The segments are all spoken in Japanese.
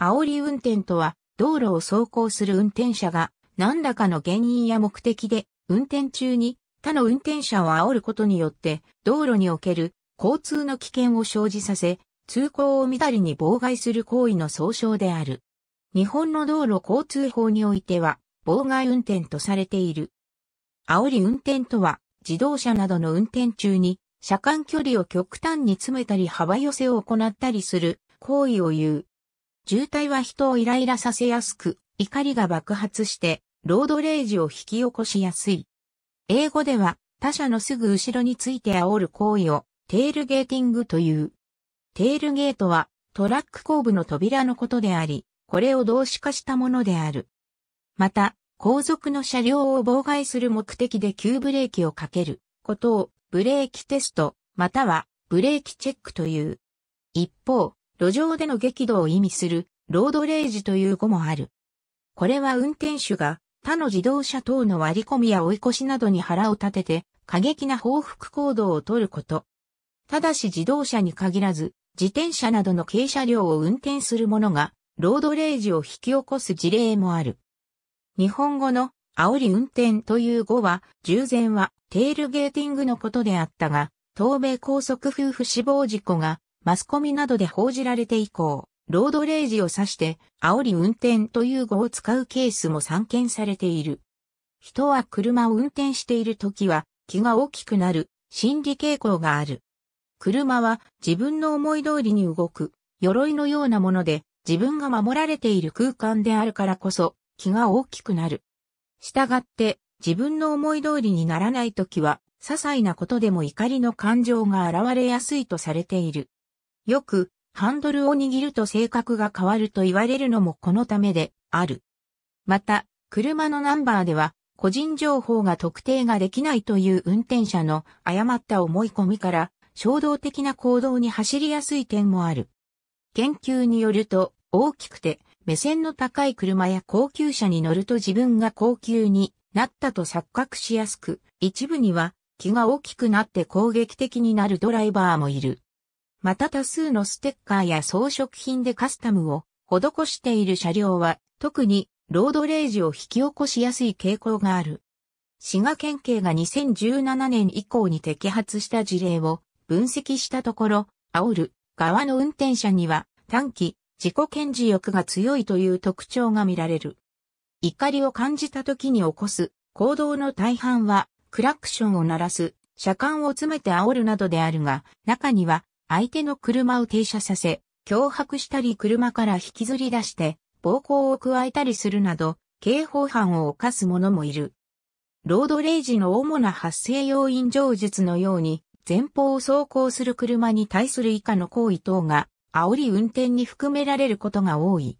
煽り運転とは、道路を走行する運転者が、何らかの原因や目的で、運転中に、他の運転者を煽ることによって、道路における交通の危険を生じさせ、通行を乱れに妨害する行為の総称である。日本の道路交通法においては、妨害運転とされている。煽り運転とは、自動車などの運転中に、車間距離を極端に詰めたり幅寄せを行ったりする行為を言う。渋滞は人をイライラさせやすく、怒りが爆発して、ロードレージを引き起こしやすい。英語では、他者のすぐ後ろについて煽る行為を、テールゲーティングという。テールゲートは、トラック後部の扉のことであり、これを動詞化したものである。また、後続の車両を妨害する目的で急ブレーキをかけることをブレーキテストまたはブレーキチェックという。一方、路上での激怒を意味する、ロードレイジという語もある。これは運転手が他の自動車等の割り込みや追い越しなどに腹を立てて過激な報復行動をとること。ただし自動車に限らず、自転車などの軽車両を運転する者が、ロードレイジを引き起こす事例もある。日本語の煽り運転という語は、従前はテールゲーティングのことであったが、東米高速夫婦死亡事故がマスコミなどで報じられて以降、ロードレージを指して煽り運転という語を使うケースも散見されている。人は車を運転している時は気が大きくなる心理傾向がある。車は自分の思い通りに動く鎧のようなもので自分が守られている空間であるからこそ気が大きくなる。したがって自分の思い通りにならない時は些細なことでも怒りの感情が現れやすいとされている。よく、ハンドルを握ると性格が変わると言われるのもこのためである。また、車のナンバーでは、個人情報が特定ができないという運転者の誤った思い込みから衝動的な行動に走りやすい点もある。研究によると大きくて目線の高い車や高級車に乗ると自分が高級になったと錯覚しやすく、一部には気が大きくなって攻撃的になるドライバーもいる。また多数のステッカーや装飾品でカスタムを施している車両は、特にロードレージを引き起こしやすい傾向がある。滋賀県警が2017年以降に摘発した事例を分析したところ、煽る側の運転者には短期、自己顕示欲が強いという特徴が見られる。怒りを感じた時に起こす行動の大半はクラクションを鳴らす、車間を詰めて煽るなどであるが、中には相手の車を停車させ、脅迫したり車から引きずり出して、暴行を加えたりするなど、刑法犯を犯す者もいる。ロードレイジの主な発生要因上述のように、前方を走行する車に対する以下の行為等が、煽り運転に含められることが多い。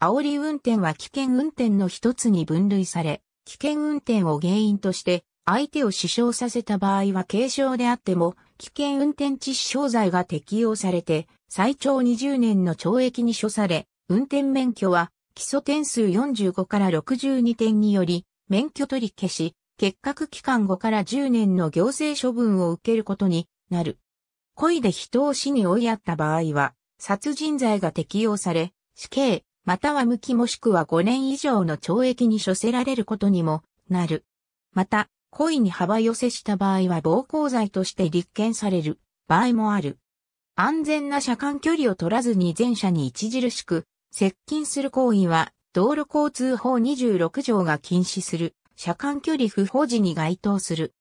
煽り運転は危険運転の一つに分類され、危険運転を原因として、相手を死傷させた場合は軽傷であっても、危険運転致死傷罪が適用されて、最長20年の懲役に処され、運転免許は、基礎点数45から62点により、免許取り消し、結核期間5から10年の行政処分を受けることになる。故意で人を死に追いやった場合は、殺人罪が適用され、死刑、または無期もしくは5年以上の懲役に処せられることにもなる。また、故意に幅寄せした場合は暴行罪として立件される場合もある。安全な車間距離を取らずに前車に著しく接近する行為は道路交通法26条が禁止する車間距離不保持に該当する。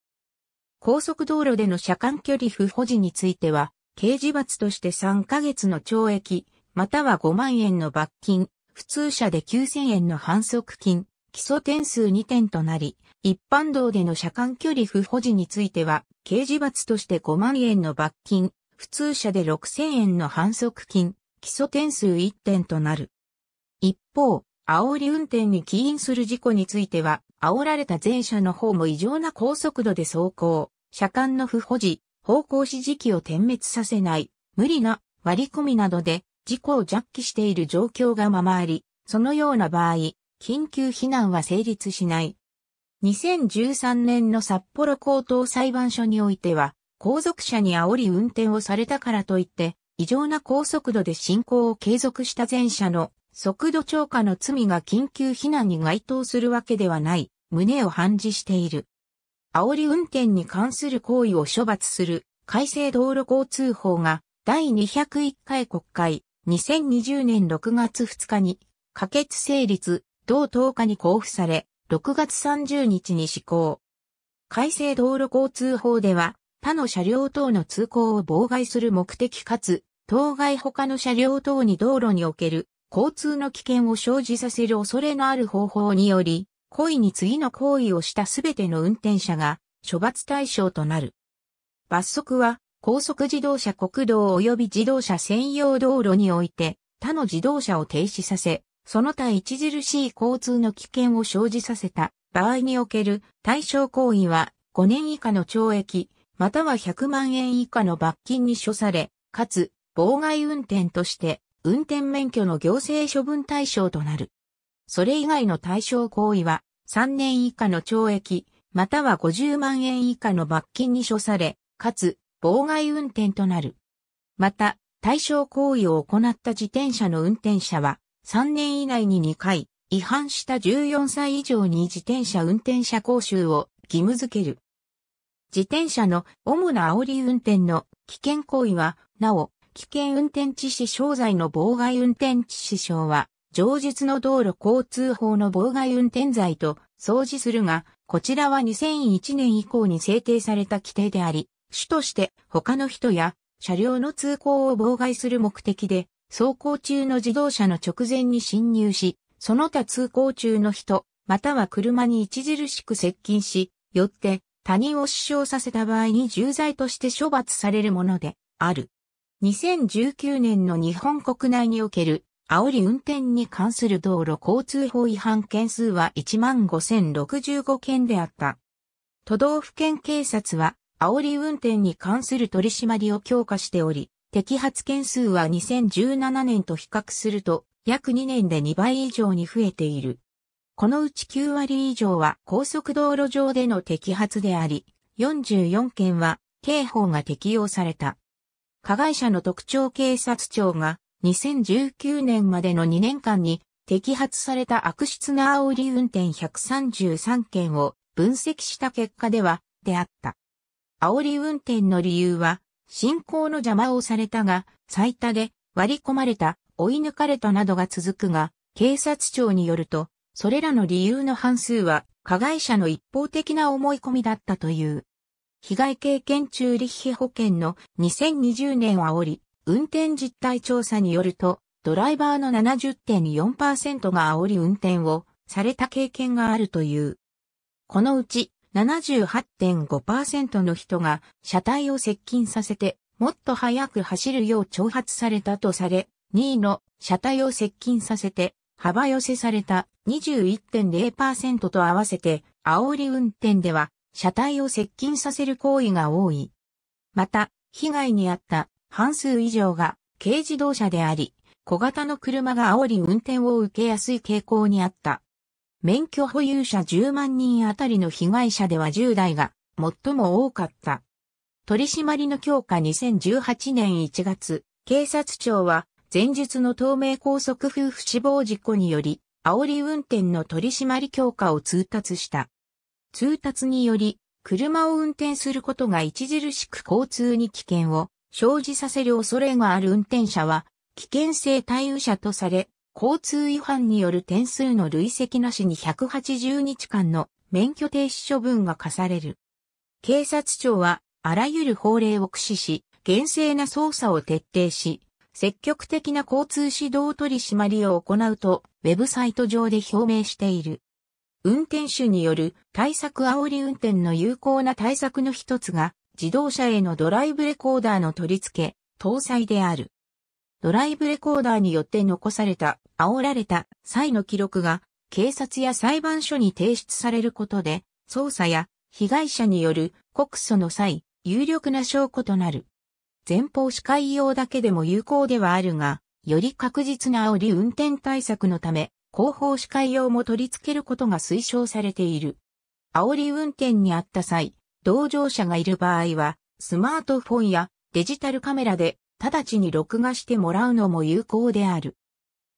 高速道路での車間距離不保持については、刑事罰として3ヶ月の懲役、または5万円の罰金、普通車で9000円の反則金、基礎点数2点となり、一般道での車間距離不保持については、刑事罰として5万円の罰金、普通車で6000円の反則金、基礎点数1点となる。一方、煽り運転に起因する事故については、煽られた前者の方も異常な高速度で走行、車間の不保持、方向指示器を点滅させない、無理な割り込みなどで事故を弱気している状況がままあり、そのような場合、緊急避難は成立しない。2013年の札幌高等裁判所においては、後続車に煽り運転をされたからといって、異常な高速度で進行を継続した前者の速度超過の罪が緊急避難に該当するわけではない、旨を判示している。煽り運転に関する行為を処罰する改正道路交通法が第201回国会2020年6月2日に可決成立同10日に交付され6月30日に施行。改正道路交通法では、他の車両等の通行を妨害する目的かつ、当該他の車両等に道路における交通の危険を生じさせる恐れのある方法により、故意に次の行為をしたすべての運転者が処罰対象となる。罰則は、高速自動車国道及び自動車専用道路において、他の自動車を停止させ、その他著しい交通の危険を生じさせた場合における対象行為は5年以下の懲役、または100万円以下の罰金に処され、かつ妨害運転として運転免許の行政処分対象となる。それ以外の対象行為は3年以下の懲役、または50万円以下の罰金に処され、かつ妨害運転となる。また、対象行為を行った自転車の運転者は、3年以内に2回、違反した14歳以上に自転車運転者講習を義務付ける。自転車の主な煽り運転の危険行為は、なお、危険運転致死傷罪の妨害運転致死傷は、上述の道路交通法の妨害運転罪と相似するが、こちらは2001年以降に制定された規定であり、主として他の人や車両の通行を妨害する目的で走行中の自動車の直前に侵入し、その他通行中の人、または車に著しく接近し、よって他人を死傷させた場合に重罪として処罰されるものである。2019年の日本国内における煽り運転に関する道路交通法違反件数は15,065件であった。都道府県警察は煽り運転に関する取り締まりを強化しており、摘発件数は2017年と比較すると、約2年で2倍以上に増えている。このうち9割以上は高速道路上での摘発であり、44件は刑法が適用された。加害者の特徴警察庁が2019年までの2年間に摘発された悪質な煽り運転133件を分析した結果では、であった。煽り運転の理由は進行の邪魔をされたが、最多で割り込まれた、追い抜かれたなどが続くが、警察庁によると、それらの理由の半数は、加害者の一方的な思い込みだったという。被害経験中立費保険の2020年はおり、運転実態調査によると、ドライバーの70.4%が煽り運転をされた経験があるという。このうち78.5%の人が車体を接近させて、もっと速く走るよう挑発されたとされ、2位の車体を接近させて、幅寄せされた21.0%と合わせて、煽り運転では、車体を接近させる行為が多い。また、被害に遭った半数以上が軽自動車であり、小型の車が煽り運転を受けやすい傾向にあった。免許保有者10万人あたりの被害者では10代が最も多かった。取り締まりの強化2018年1月、警察庁は前述の透明高速夫婦死亡事故により、煽り運転の取り締まり強化を通達した。通達により、車を運転することが著しく交通に危険を生じさせる恐れがある運転者は、危険性対応者とされ、交通違反による点数の累積なしに180日間の免許停止処分が課される。警察庁はあらゆる法令を駆使し、厳正な捜査を徹底し、積極的な交通指導取締りを行うと、ウェブサイト上で表明している。運転手による対策煽り運転の有効な対策の一つが、自動車へのドライブレコーダーの取り付け、搭載である。ドライブレコーダーによって残された、煽られた際の記録が、警察や裁判所に提出されることで、捜査や被害者による告訴の際、有力な証拠となる。前方視界用だけでも有効ではあるが、より確実な煽り運転対策のため、後方視界用も取り付けることが推奨されている。煽り運転にあった際、同乗者がいる場合は、スマートフォンやデジタルカメラで直ちに録画してもらうのも有効である。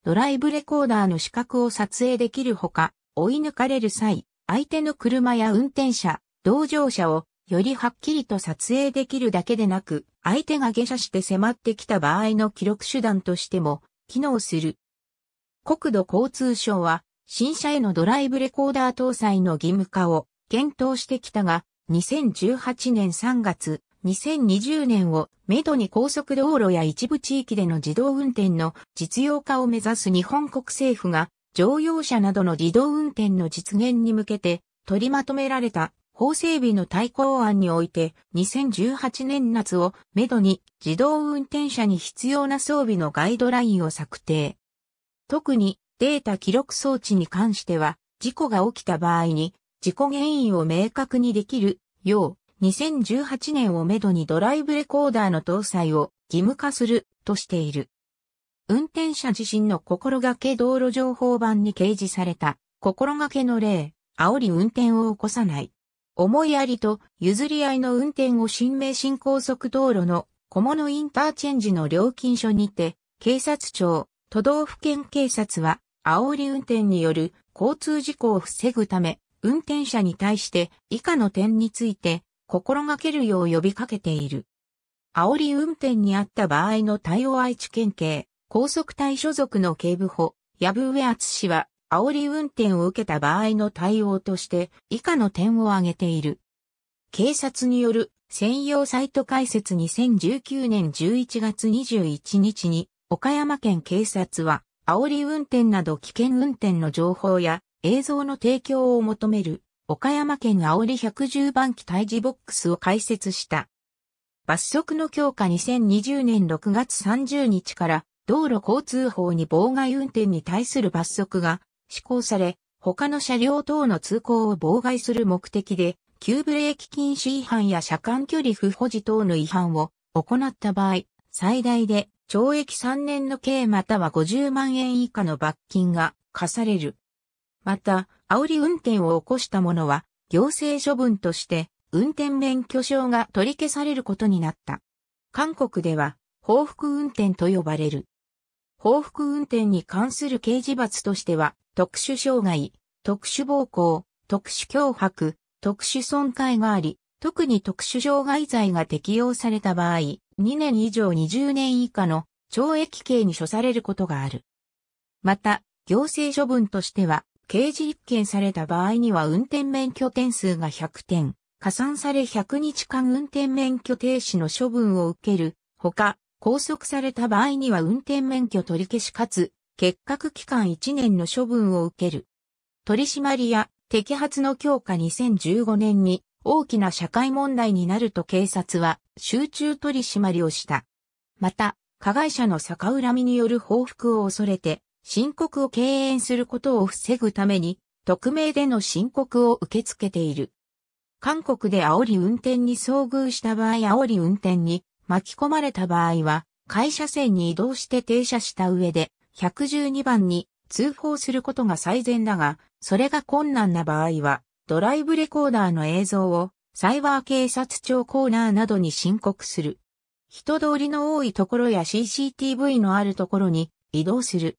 ドライブレコーダーの資格を撮影できるほか、追い抜かれる際、相手の車や運転者、同乗者をよりはっきりと撮影できるだけでなく、相手が下車して迫ってきた場合の記録手段としても機能する。国土交通省は、新車へのドライブレコーダー搭載の義務化を検討してきたが、2018年3月、2020年をめどに高速道路や一部地域での自動運転の実用化を目指す日本国政府が乗用車などの自動運転の実現に向けて取りまとめられた法整備の対抗案において2018年夏をめどに自動運転車に必要な装備のガイドラインを策定。特にデータ記録装置に関しては事故が起きた場合に事故原因を明確にできるよう2018年をめどにドライブレコーダーの搭載を義務化するとしている。運転者自身の心がけ道路情報版に掲示された心がけの例、煽り運転を起こさない。思いやりと譲り合いの運転を新名神高速道路の小物インターチェンジの料金所にて、警察庁、都道府県警察は、煽り運転による交通事故を防ぐため、運転者に対して以下の点について心がけるよう呼びかけている。煽り運転にあった場合の対応愛知県警、高速隊所属の警部補、矢部上厚氏は、煽り運転を受けた場合の対応として、以下の点を挙げている。警察による専用サイト開設2019年11月21日に、岡山県警察は、煽り運転など危険運転の情報や映像の提供を求める岡山県青り110番機退治ボックスを開設した。罰則の強化2020年6月30日から道路交通法に妨害運転に対する罰則が施行され、他の車両等の通行を妨害する目的で、急ブレーキ禁止違反や車間距離不保持等の違反を行った場合、最大で懲役3年の刑または50万円以下の罰金が課される。また、煽り運転を起こした者は、行政処分として、運転免許証が取り消されることになった。韓国では、報復運転と呼ばれる。報復運転に関する刑事罰としては、特殊障害、特殊暴行、特殊脅迫、特殊損壊があり、特に特殊障害罪が適用された場合、2年以上20年以下の懲役刑に処されることがある。また、行政処分としては、刑事立件された場合には運転免許点数が100点、加算され100日間運転免許停止の処分を受ける、ほか、拘束された場合には運転免許取り消しかつ、結核期間1年の処分を受ける。取締りや摘発の強化2015年に大きな社会問題になると警察は集中取締りをした。また、加害者の逆恨みによる報復を恐れて、申告を敬遠することを防ぐために、匿名での申告を受け付けている。韓国で煽り運転に遭遇した場合煽り運転に巻き込まれた場合は、会社線に移動して停車した上で、112番に通報することが最善だが、それが困難な場合は、ドライブレコーダーの映像をサイバー警察庁コーナーなどに申告する。人通りの多いところや CCTV のあるところに移動する。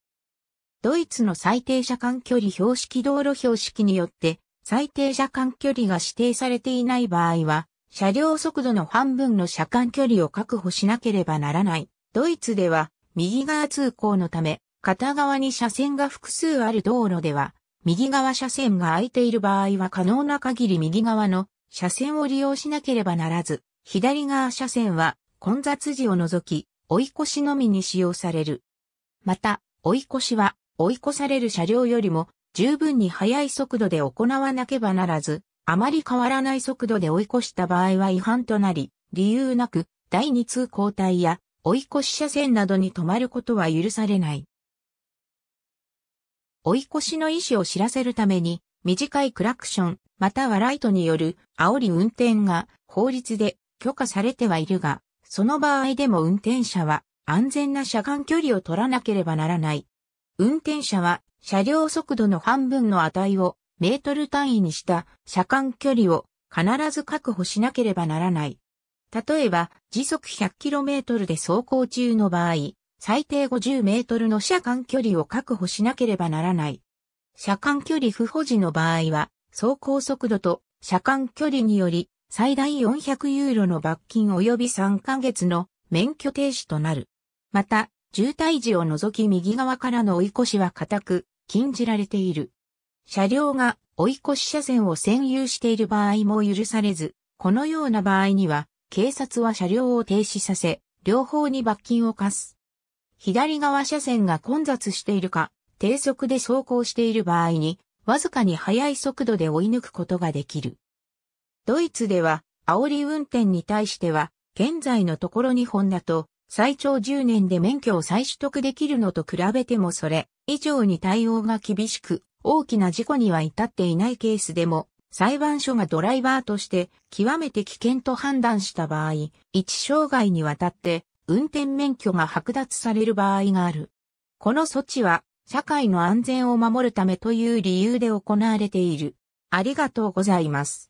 ドイツの最低車間距離標識道路標識によって最低車間距離が指定されていない場合は、車両速度の半分の車間距離を確保しなければならない。ドイツでは、右側通行のため、片側に車線が複数ある道路では、右側車線が空いている場合は可能な限り右側の車線を利用しなければならず、左側車線は混雑時を除き、追い越しのみに使用される。また、追い越しは追い越される車両よりも十分に速い速度で行わなければならず、あまり変わらない速度で追い越した場合は違反となり、理由なく第二通行帯や追い越し車線などに止まることは許されない。追い越しの意思を知らせるために、短いクラクション、またはライトによる煽り運転が法律で許可されてはいるが、その場合でも運転者は安全な車間距離を取らなければならない。運転者は車両速度の半分の値をメートル単位にした車間距離を必ず確保しなければならない。例えば、時速 100km で走行中の場合、最低 50m の車間距離を確保しなければならない。車間距離不保持の場合は、走行速度と車間距離により、最大400ユーロの罰金及び3ヶ月の免許停止となる。また、渋滞時を除き右側からの追い越しは固く禁じられている。車両が追い越し車線を占有している場合も許されず、このような場合には警察は車両を停止させ、両方に罰金を課す。左側車線が混雑しているか、低速で走行している場合に、わずかに速い速度で追い抜くことができる。ドイツでは、煽り運転に対しては、現在のところ日本だと、最長10年で免許を再取得できるのと比べてもそれ以上に対応が厳しく、大きな事故には至っていないケースでも、裁判所がドライバーとして極めて危険と判断した場合、一障害にわたって運転免許が剥奪される場合がある。この措置は社会の安全を守るためという理由で行われている。ありがとうございます。